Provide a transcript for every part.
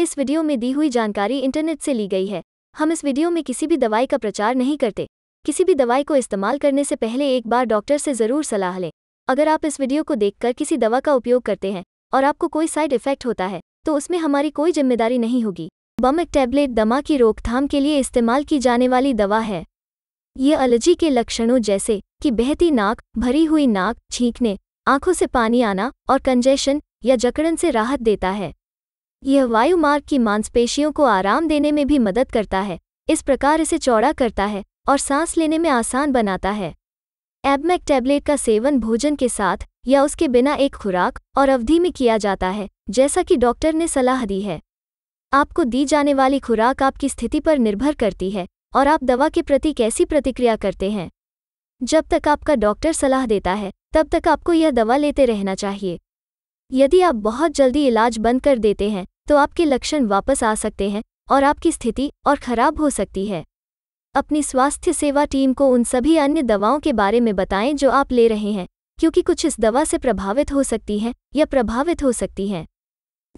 इस वीडियो में दी हुई जानकारी इंटरनेट से ली गई है हम इस वीडियो में किसी भी दवाई का प्रचार नहीं करते किसी भी दवाई को इस्तेमाल करने से पहले एक बार डॉक्टर से ज़रूर सलाह लें अगर आप इस वीडियो को देखकर किसी दवा का उपयोग करते हैं और आपको कोई साइड इफेक्ट होता है तो उसमें हमारी कोई जिम्मेदारी नहीं होगी बम एक टैबलेट दमा की रोकथाम के लिए इस्तेमाल की जाने वाली दवा है ये एलर्जी के लक्षणों जैसे कि बहती नाक भरी हुई नाक छींकने आंखों से पानी आना और कंजेशन या जकड़न से राहत देता है यह वायुमार्ग की मांसपेशियों को आराम देने में भी मदद करता है इस प्रकार इसे चौड़ा करता है और सांस लेने में आसान बनाता है एबमैक टैबलेट का सेवन भोजन के साथ या उसके बिना एक खुराक और अवधि में किया जाता है जैसा कि डॉक्टर ने सलाह दी है आपको दी जाने वाली खुराक आपकी स्थिति पर निर्भर करती है और आप दवा के प्रति कैसी प्रतिक्रिया करते हैं जब तक आपका डॉक्टर सलाह देता है तब तक आपको यह दवा लेते रहना चाहिए यदि आप बहुत जल्दी इलाज बंद कर देते हैं तो आपके लक्षण वापस आ सकते हैं और आपकी स्थिति और खराब हो सकती है अपनी स्वास्थ्य सेवा टीम को उन सभी अन्य दवाओं के बारे में बताएं जो आप ले रहे हैं क्योंकि कुछ इस दवा से प्रभावित हो सकती हैं या प्रभावित हो सकती हैं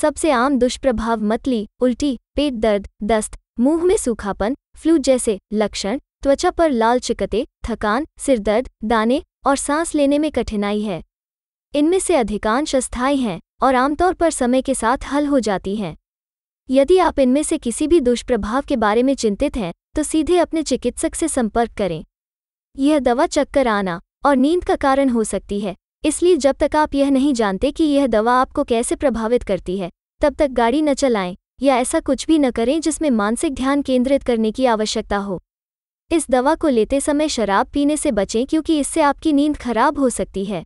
सबसे आम दुष्प्रभाव मतली उल्टी पेट दर्द दस्त मुंह में सूखापन फ्लू जैसे लक्षण त्वचा पर लाल चिकते थकान सिरदर्द दाने और सांस लेने में कठिनाई है इनमें से अधिकांश अस्थायी हैं और आमतौर पर समय के साथ हल हो जाती हैं यदि आप इनमें से किसी भी दुष्प्रभाव के बारे में चिंतित हैं तो सीधे अपने चिकित्सक से संपर्क करें यह दवा चक्कर आना और नींद का कारण हो सकती है इसलिए जब तक आप यह नहीं जानते कि यह दवा आपको कैसे प्रभावित करती है तब तक गाड़ी न चलाएं या ऐसा कुछ भी न करें जिसमें मानसिक ध्यान केंद्रित करने की आवश्यकता हो इस दवा को लेते समय शराब पीने से बचें क्योंकि इससे आपकी नींद खराब हो सकती है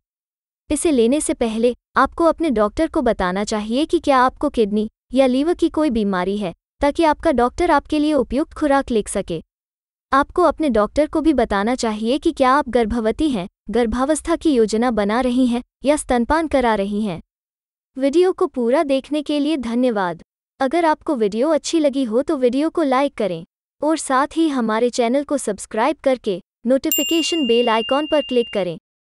इसे लेने से पहले आपको अपने डॉक्टर को बताना चाहिए कि क्या आपको किडनी या लीवर की कोई बीमारी है ताकि आपका डॉक्टर आपके लिए उपयुक्त खुराक लिख सके आपको अपने डॉक्टर को भी बताना चाहिए कि क्या आप गर्भवती हैं गर्भावस्था की योजना बना रही हैं या स्तनपान करा रही हैं वीडियो को पूरा देखने के लिए धन्यवाद अगर आपको वीडियो अच्छी लगी हो तो वीडियो को लाइक करें और साथ ही हमारे चैनल को सब्सक्राइब करके नोटिफिकेशन बेल आइकॉन पर क्लिक करें